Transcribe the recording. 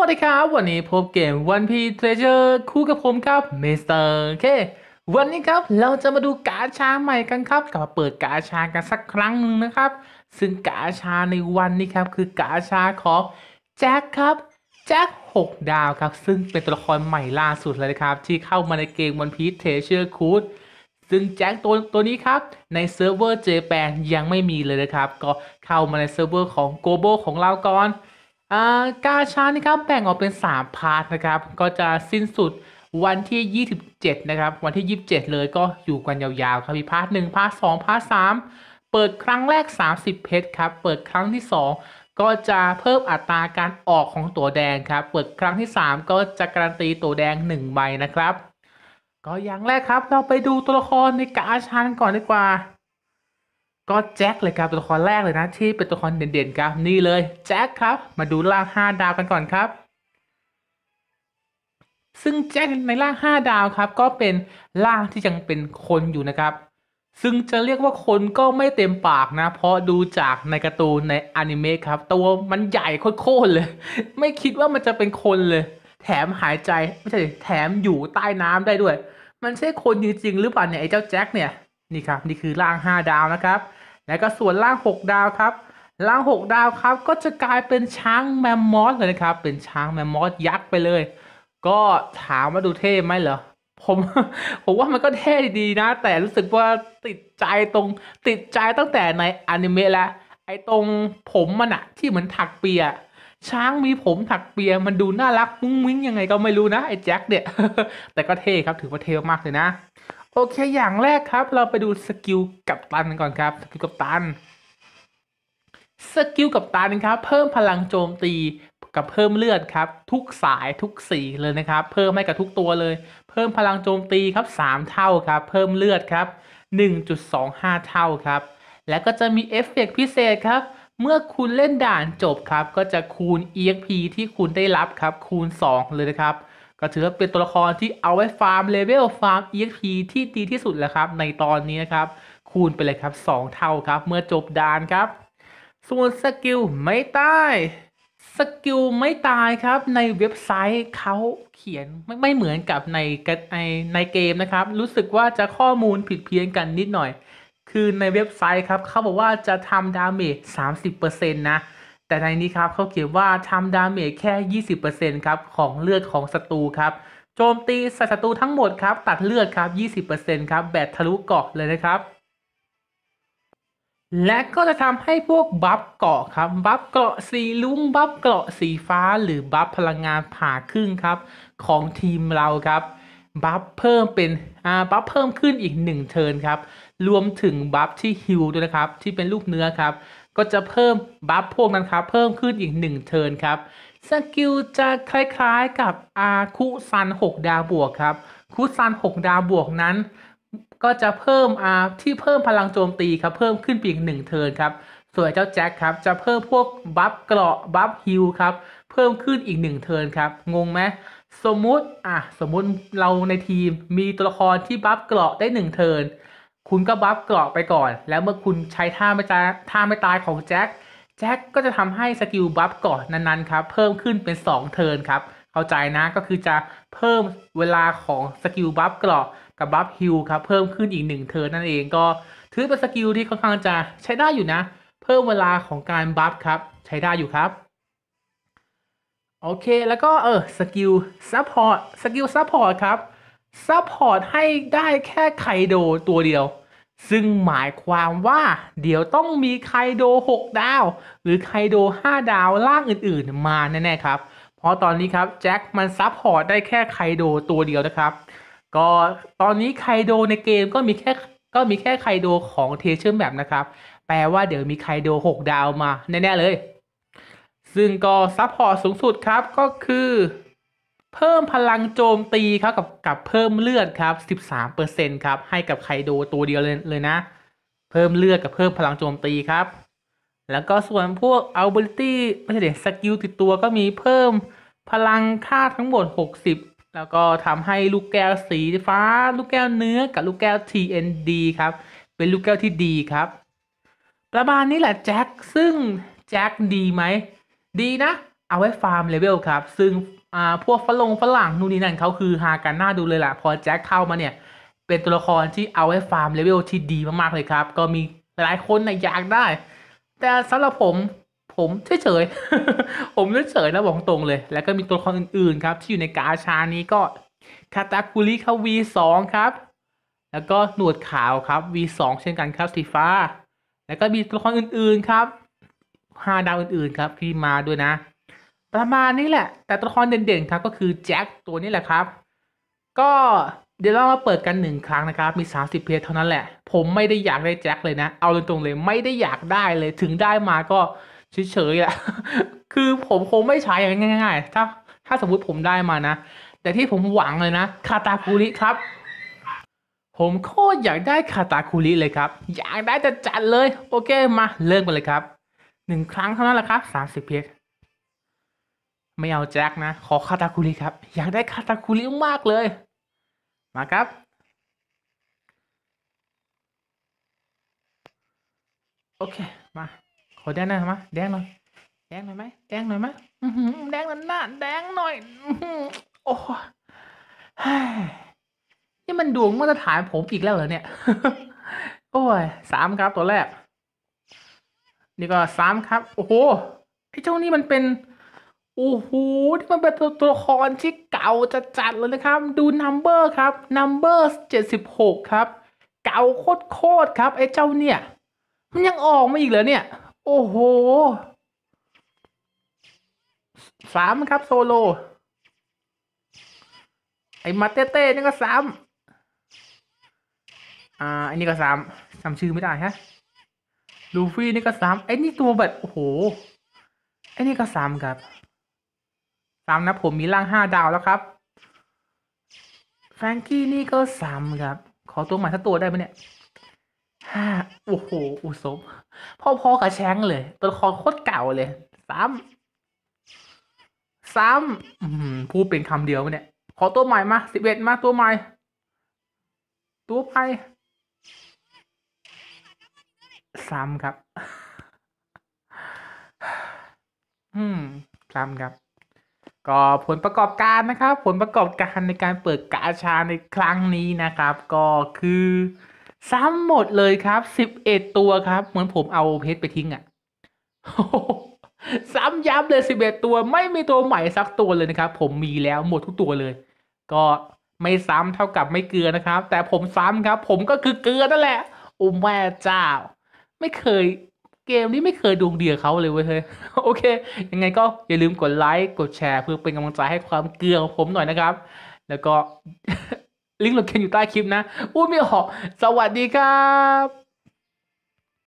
วัสดีครับวันนี้พบเกมวันพีเทรเจอร์คู่กับผมครับเมสเตอร์เควันนี้ครับเราจะมาดูกาชาใหม่กันครับกลับมาเปิดกาชากันสักครั้งหนึ่งนะครับ ซึ่งกาชาในวันนี้ครับคือกาชาของแจ็คครับแจ็ค6ดาวครับ ซึ่งเป็นตัวละครใหม่ล่าสุดเลยนะครับที่เข้ามาในเกมวันพีเทรเจอร์คูดซึ่งแจ็คตัวตัวนี้ครับในเซิร์ฟเวอร์เจแปนยังไม่มีเลยนะครับ ก็เข้ามาในเซิร์ฟเวอร์ของโกโบของเราก่อนกาชาดนะครับแบ่งออกเป็น 3 พาร์ทนะครับก็จะสิ้นสุดวันที่ 27นะครับวันที่ 27 เลยก็อยู่กันยาวๆครับมีพาร์ทหนึ่งพาร์ทสองพาร์ทสามเปิดครั้งแรก 30เพชรครับเปิดครั้งที่ 2 ก็จะเพิ่มอัตราการออกของตัวแดงครับเปิดครั้งที่ 3 ก็จะการันตีตัวแดง 1ใบนะครับ ก็อย่างแรกครับเราไปดูตัวละครในกาชานก่อนดีกว่าก็แจ็คเลยครับตัวละครแรกเลยนะที่เป็นตัวละครเด่นๆ ครับ นี่เลยแจ็คครับมาดูล่าห้าดาวกันก่อนครับ ซึ่งแจ็คในล่าห้าดาวครับ ก็เป็นล่าที่ยังเป็นคนอยู่นะครับ ซึ่งจะเรียกว่าคนก็ไม่เต็มปากนะ เพราะดูจากในการ์ตูนในอนิเมะครับ ตัวมันใหญ่โคตรเลย ไม่คิดว่ามันจะเป็นคนเลย แถมหายใจ ไม่ใช่แถมอยู่ใต้น้ำได้ด้วย มันใช่คนจริงๆ หรือเปล่าเนี่ยไอ้เจ้าแจ็คเนี่ยนี่ครับนี่คือล่าง 5 ดาวนะครับแล้วก็ส่วนล่าง 6 ดาวครับ ล่าง6ดาวครับ ก็จะกลายเป็นช้างแมมมอสเลยนะครับ เป็นช้างแมมมอสยักษ์ไปเลย ก็ถามว่าดูเท่ไหมเหรอผมผมว่ามันก็เท่ดีนะ แต่รู้สึกว่าติดใจตรง ติดใจตั้งแต่ในอนิเมะแล้วไอ้ตรงผมมันอะที่เหมือนถักเปีย ช้างมีผมถักเปียมันดูน่ารักมุ้งมิ้งยังไงก็ไม่รู้นะไอ้แจ็คเนี่ยแต่ก็เท่ครับถือว่าเท่มากเลยนะโอเค อย่างแรกครับ เราไปดูสกิลกับตันก่อนครับ สกิลกับตัน สกิลกับตันครับ เพิ่มพลังโจมตีกับเพิ่มเลือดครับ ทุกสายทุกสีเลยนะครับ เพิ่มให้กับทุกตัวเลย เพิ่มพลังโจมตีครับ 3 เท่าครับ เพิ่มเลือดครับ 1.25 เท่าครับ และก็จะมีเอฟเฟกพิเศษครับ เมื่อคุณเล่นด่านจบครับ ก็จะคูณ EXP ที่คุณได้รับครับ คูณ 2 เลยนะครับก็ถือว่าเป็นตัวละครที่เอาไว้ฟาร์มเลเวลฟาร์ม EXP ที่ดีที่สุดแล้วครับในตอนนี้นะครับ คูณไปเลยครับ 2 เท่าครับเมื่อจบดานครับ ส่วนสกิลไม่ตาย สกิลไม่ตายครับในเว็บไซต์เขาเขียนไม่ไม่เหมือนกับในในในเกมนะครับ รู้สึกว่าจะข้อมูลผิดเพี้ยนกันนิดหน่อย คือในเว็บไซต์ครับเขาบอกว่าจะทำดาเมจ30%นะแต่ในนี้ครับเขาเขียนว่าทำดาเมจแค่ 20%ครับของเลือดของศัตรูครับโจมตีศัตรูทั้งหมดครับตัดเลือดครับ 20%ครับแบบทะลุเกาะเลยนะครับ และก็จะทำให้พวกบัฟเกาะครับบัฟเกาะสีลุ้ง บัฟเกาะสีฟ้า หรือบัฟพลังงานผ่าครึ่งครับ ของทีมเราครับบัฟเพิ่มเป็นอ่าบัฟเพิ่มขึ้นอีก1 เทิร์นครับ รวมถึงบัฟที่ฮิลด้วยนะครับ ที่เป็นลูกเนื้อครับก็จะเพิ่มบัฟพวกนั้นครับเพิ่มขึ้นอีก1เทิร์นครับสกิลจะคล้ายๆกับอาคุซัน 6 ดาวบวกครับ คุซัน 6 ดาวบวกนั้น ก็จะเพิ่มอาที่เพิ่มพลังโจมตี ครับเพิ่มขึ้นอีก 1 เทิร์นครับส่วนเจ้าแจ็คครับจะเพิ่มพวก บัฟเกราะ บัฟฮิลครับเพิ่มขึ้นอีก1เทิร์นครับ งงไหมสมมุติอ่ะสมมุติเราในทีมมีตัวละครที่บัฟเกราะได้ 1 เทิร์นคุณก็บัฟเกราะไปก่อน แล้วเมื่อคุณใช้ท่าไม่ตายท่าไม่ตายของแจ็ค แจ็คก็จะทำให้สกิลบัฟเกราะนั้นๆครับเพิ่มขึ้นเป็น2เทิร์นครับเข้าใจนะก็คือจะเพิ่มเวลาของสกิลบัฟเกราะกับบัฟฮิลครับเพิ่มขึ้นอีก 1เทิร์นนั่นเองก็ถือเป็นสกิลที่ค่อนข้างจะใช้ได้อยู่นะ เพิ่มเวลาของการบัฟครับใช้ได้อยู่ครับโอเค แล้วก็เออสกิลซัพพอร์ตสกิลซัพพอร์ตครับซัพพอร์ตให้ได้แค่ไคโดตัวเดียว ซึ่งหมายความว่า เดี๋ยวต้องมีไคโด6ดาว หรือไคโด 5 ดาวล่างอื่นๆมา แน่ ๆ ครับ เพราะตอนนี้ครับแจ็คมันซัพพอร์ตได้แค่ไคโดตัวเดียวนะครับ ก็ตอนนี้ไคโดในเกมก็มีแค่ก็มีแค่ไคโดของเทเชอร์แบบนะครับ แปลว่าเดี๋ยวมีไคโด6ดาวมา แน่ ๆ เลย ซึ่งก็ซัพพอร์ตสูงสุดครับก็คือเพิ่มพลังโจมตีครับกับกับเพิ่มเลือดครับ13%ครับให้กับไคโดตัวเดียวเลยเลยนะ เพิ่มเลือดกับเพิ่มพลังโจมตีครับ แล้วก็ส่วนพวกอเบอร์ตี้ไม่ใช่เด็กสกิลติดตัวก็มีเพิ่มพลังค่าทั้งหมด 60 แล้วก็ทำให้ลูกแก้วสีฟ้า ลูกแก้วเนื้อกับลูกแก้ว TND ครับเป็นลูกแก้วที่ดีครับ ประมาณนี้แหละแจ็คซึ่งแจ็คดีไหมดีนะ เอาไว้ฟาร์มเลเวลครับซึ่งอ่า พวกฝรั่งฝรั่งนู่นนี่นั่นเขาคือฮากันหน้าดูเลยแหละพอแจ็คเข้ามาเนี่ย เป็นตัวละครที่เอาไว้ฟาร์มเลเวลที่ดีมากๆเลยครับ ก็มีหลายคนนอยากได้ แต่สำหรับผมผมเฉยๆผมเฉยๆแล้วบอกตรงเลย แล้วก็มีตัวละครอื่น ๆ ครับ ที่อยู่ในกาชานี้ก็คาตาคุริวีสองครับ แล้วก็หนวดขาวครับ V2 เช่นกันครับสีฟ้าแล้วก็มีตัวละครอื่นๆครับ5ดาวอื่นๆครับที่มาด้วยนะประมาณนี้แหละ แต่ตัวละครเด่นๆ ครับก็คือแจ็คตัวนี้แหละครับ ก็เดี๋ยวเรามาเปิดกันหนึ่งครั้งนะครับ มี 30 เพจเท่านั้นแหละ ผมไม่ได้อยากได้แจ็คเลยนะ เอาตรงๆเลยไม่ได้อยากได้เลย ถึงได้มาก็เฉยๆแหละ คือผมคงไม่ใช้อย่างง่ายๆ ถ้าถ้าสมมุติผมได้มานะ แต่ที่ผมหวังเลยนะคาตาคุริครับ ผมโคตรอยากได้คาตาคุริเลยครับ อยากได้จัดเลย โอเคมา เริ่มกันเลยครับหนึ่งครั้งเท่านั้นแหละครับ30เพจไม่เอาแจ็คนะ ขอคาตาคุริครับ อยากได้คาตาคุริมากเลยมาครับ โอเคมา ขอแดงหน่อยมาแดงหน่อย แดงหน่อยไหมแดงหน่อยไหมแดงหน้าแดงหน่อยโอ้นี่มันดวงมาตรฐานผมอีกแล้วเหรอเนี่ยโอ้ยสามครับตัวแรก นี่ก็สามครับ โอ้โหไอ้เจ้านี่มันเป็นโอ้โหที่มันเป็นตัวละครที่เก่าจะจัดเลยนะครับ ดูนัมเบอร์ครับนัมเบอร์เจ็ดสิบหกครับเก่าโคตรๆครับ ไอ้เจ้าเนี่ยมันยังออกมาอีกเหรอเนี่ยโอ้โหสามครับโซโล ไอ้มาเต้เต้นี่ก็สามอ่าไอ้นี่ก็สามจำชื่อไม่ได้ฮะลูฟี่นี่ก็สามไอ้นี่ตัวแบบโอ้โหไอ้นี่ก็สามครับซ้ำนะผมมีร่างห้าดาวแล้วครับ แฟรงกี้นี่ก็ซ้ำครับ ขอตัวใหม่สักตัวได้ไหมเนี่ยห้าโอ้โห อุศมพ่อพอกับแชงเลยตัวละครโคตรเก่าเลยซ้ำซ้ำพูดเป็นคำเดียวเนี่ย ขอตัวใหม่มาสิบเอ็ดมาตัวใหม่ ตัวไปซ้ำครับ อืมซ้ำครับก็ผลประกอบการนะครับ ผลประกอบการในการเปิดกาชาในครั้งนี้นะครับ ก็คือซ้ำหมดเลยครับสิบเอ็ดตัวครับเหมือนผมเอาเพชรไปทิ้งอะ่ะซ้ำย้ำเลยสิบเอ็ดตัวไม่มีตัวใหม่สักตัวเลยนะครับผมมีแล้วหมดทุกตัวเลย ก็ไม่ซ้ำเท่ากับไม่เกลือนะครับ แต่ผมซ้ำครับ ผมก็คือเกลือนั่นแหละอุ้มแม่เจ้า ไม่เคยเกมนี้ไม่เคยดวงเดียเขาเลยเว้ยเฮ้ยโอเคยังไงก็อย่าลืมกดไลค์กดแชร์ เพื่อเป็นกำลังใจให้ความเกลือของผมหน่อยนะครับ แล้วก็ลิงก์ลงเคนอยู่ใต้คลิปนะอู้ไม่หอกสวัสดีครับ